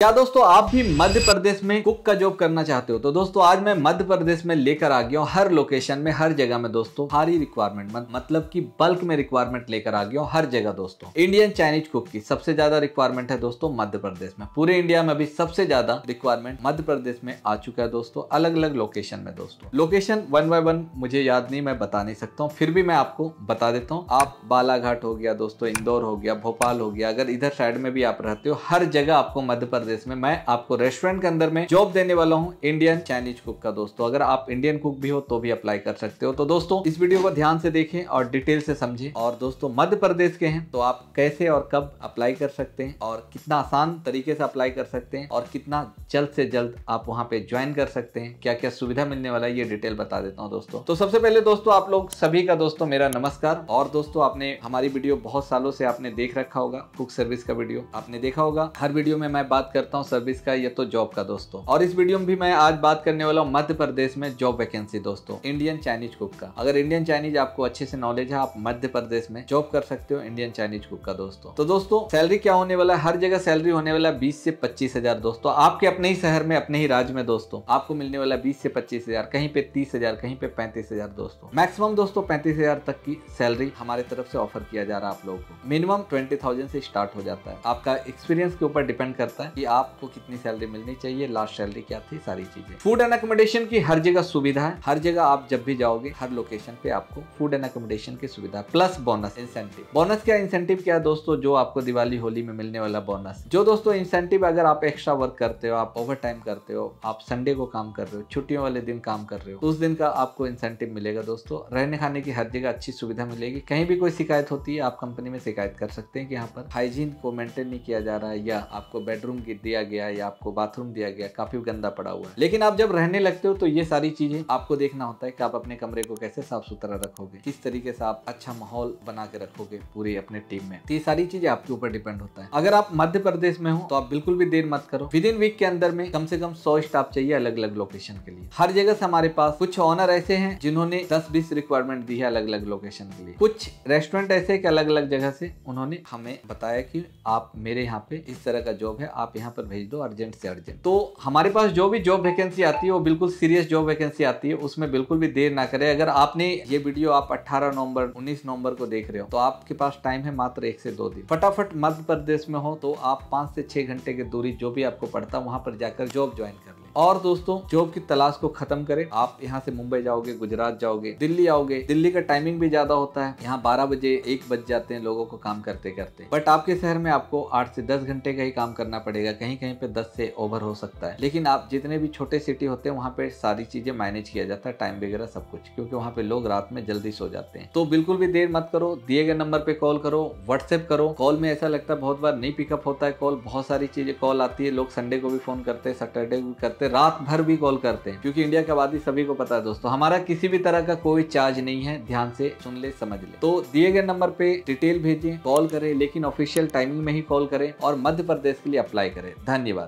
क्या दोस्तों आप भी मध्य प्रदेश में कुक का जॉब करना चाहते हो तो दोस्तों आज मैं मध्य प्रदेश में लेकर आ गया हूँ हर लोकेशन में हर जगह में दोस्तों हारी रिक्वायरमेंट मतलब कि बल्क में रिक्वायरमेंट लेकर आ गया हूँ हर जगह दोस्तों इंडियन चाइनीज कुक की सबसे ज्यादा रिक्वायरमेंट है दोस्तों मध्य प्रदेश में पूरे इंडिया में अभी सबसे ज्यादा रिक्वायरमेंट मध्य प्रदेश में आ चुका है दोस्तों अलग अलग लोकेशन में दोस्तों लोकेशन वन बाय वन मुझे याद नहीं मैं बता नहीं सकता हूँ फिर भी मैं आपको बता देता हूँ आप बालाघाट हो गया दोस्तों इंदौर हो गया भोपाल हो गया अगर इधर साइड में भी आप रहते हो हर जगह आपको मध्य प्रदेश में मैं आपको रेस्टोरेंट के अंदर में जॉब देने वाला हूँ इंडियन चाइनीज कुक का दोस्तों अगर आप इंडियन कुक भी हो तो भी अप्लाई कर सकते हो तो दोस्तों इस वीडियो को ध्यान से देखें और डिटेल से समझें और दोस्तों मध्य प्रदेश के हैं तो आप कैसे और कब अप्लाई कर सकते हैं और कितना आसान तरीके से अप्लाई कर सकते हैं और कितना जल्द से जल्द आप वहाँ पे ज्वाइन कर सकते हैं क्या क्या सुविधा मिलने वाला है ये डिटेल बता देता हूँ दोस्तों तो सबसे पहले दोस्तों आप लोग सभी का दोस्तों मेरा नमस्कार और दोस्तों आपने हमारी वीडियो बहुत सालों से आपने देख रखा होगा कुक सर्विस का वीडियो आपने देखा होगा हर वीडियो में मैं बात करता हूँ सर्विस का या तो जॉब का दोस्तों और इस वीडियो में भी मैं आज बात करने वाला हूँ मध्य प्रदेश में जॉब वैकेंसी दोस्तों इंडियन चाइनीज कुक का अगर इंडियन चाइनीज आपको अच्छे से नॉलेज है आप मध्य प्रदेश में जॉब कर सकते हो इंडियन चाइनीज कुक का दोस्तों तो दोस्तों सैलरी क्या होने वाला है हर जगह सैलरी होने वाला है बीस से पच्चीस दोस्तों आपके अपने ही शहर में अपने ही राज्य में दोस्तों आपको मिलने वाला बीस से पच्चीस कहीं पे तीस कहीं पे पैंतीस दोस्तों मैक्सिमम दोस्तों पैंतीस तक की सैलरी हमारे तरफ से ऑफर किया जा रहा है आप लोगों को मिनिमम ट्वेंटी से स्टार्ट हो जाता है आपका एक्सपीरियंस के ऊपर डिपेंड करता है कि आपको कितनी सैलरी मिलनी चाहिए लास्ट सैलरी क्या थी सारी चीजें फूड एंड अकोमोडेशन की हर जगह सुविधा है हर जगह आप जब भी जाओगे हर लोकेशन पे आपको फूड एंड अकोमोडेशन की सुविधा प्लस बोनस इंसेंटिव बोनस क्या इंसेंटिव क्या दोस्तों जो आपको दिवाली होली में मिलने वाला बोनस जो दोस्तों इंसेंटिव अगर आप एक्स्ट्रा वर्क करते हो आप ओवर टाइम करते हो आप संडे को काम कर रहे हो छुट्टियों वाले दिन काम कर रहे हो उस दिन का आपको इंसेंटिव मिलेगा दोस्तों रहने खाने की हर जगह अच्छी सुविधा मिलेगी कहीं भी कोई शिकायत होती है आप कंपनी में शिकायत कर सकते हैं कि यहाँ पर हाइजीन को मेंटेन नहीं किया जा रहा है या आपको बेडरूम की टॉयलेट दिया गया या आपको बाथरूम दिया गया काफी गंदा पड़ा हुआ है लेकिन आप जब रहने लगते हो तो ये सारी चीजें आपको देखना होता है कि आप अपने कमरे को कैसे साफ सुथरा रखोगे किस तरीके से आप अच्छा माहौल बना के रखोगे पूरी अपने टीम में तो ये सारी चीजें आपके ऊपर डिपेंड होता है अगर आप मध्य प्रदेश में हो तो आप बिल्कुल भी देर मत करो विद इन वीक के अंदर में कम से कम सौ स्टाफ चाहिए अलग अलग लोकेशन के लिए हर जगह से हमारे पास कुछ ऑनर ऐसे हैं जिन्होंने दस बीस रिक्वायरमेंट दी है अलग अलग लोकेशन के लिए कुछ रेस्टोरेंट ऐसे कि अलग अलग जगह से उन्होंने हमें बताया कि आप मेरे यहाँ पे इस तरह का जॉब है आप यहाँ यहाँ पर भेज दो अर्जेंट से अर्जेंट तो हमारे पास जो भी जॉब वैकेंसी आती है वो बिल्कुल सीरियस जॉब वैकेंसी आती है उसमें बिल्कुल भी देर ना करें अगर आपने ये वीडियो आप 18 नवंबर 19 नवंबर को देख रहे हो तो आपके पास टाइम है मात्र एक से दो दिन फटाफट मध्य प्रदेश में हो तो आप पांच से छह घंटे की दूरी जो भी आपको पड़ता है वहां पर जाकर जॉब ज्वाइन कर लो और दोस्तों जॉब की तलाश को खत्म करें आप यहाँ से मुंबई जाओगे गुजरात जाओगे दिल्ली आओगे दिल्ली का टाइमिंग भी ज्यादा होता है यहाँ बारह बजे एक बज जाते हैं लोगों को काम करते करते बट आपके शहर में आपको आठ से दस घंटे का ही काम करना पड़ेगा कहीं कहीं पे दस से ओवर हो सकता है लेकिन आप जितने भी छोटे सिटी होते हैं वहाँ पे सारी चीजें मैनेज किया जाता है टाइम वगैरह सब कुछ क्योंकि वहाँ पे लोग रात में जल्दी सो जाते हैं तो बिल्कुल भी देर मत करो दिए गए नंबर पे कॉल करो व्हाट्सएप करो कॉल में ऐसा लगता है बहुत बार नहीं पिकअप होता है कॉल बहुत सारी चीजें कॉल आती है लोग संडे को भी फोन करते हैं सैटरडे को भी करते करते रात भर भी कॉल करते हैं क्योंकि इंडिया की आबादी सभी को पता है दोस्तों हमारा किसी भी तरह का कोई चार्ज नहीं है ध्यान से सुन ले समझ ले तो दिए गए नंबर पे डिटेल भेजें कॉल करें लेकिन ऑफिशियल टाइमिंग में ही कॉल करें और मध्य प्रदेश के लिए अप्लाई करें धन्यवाद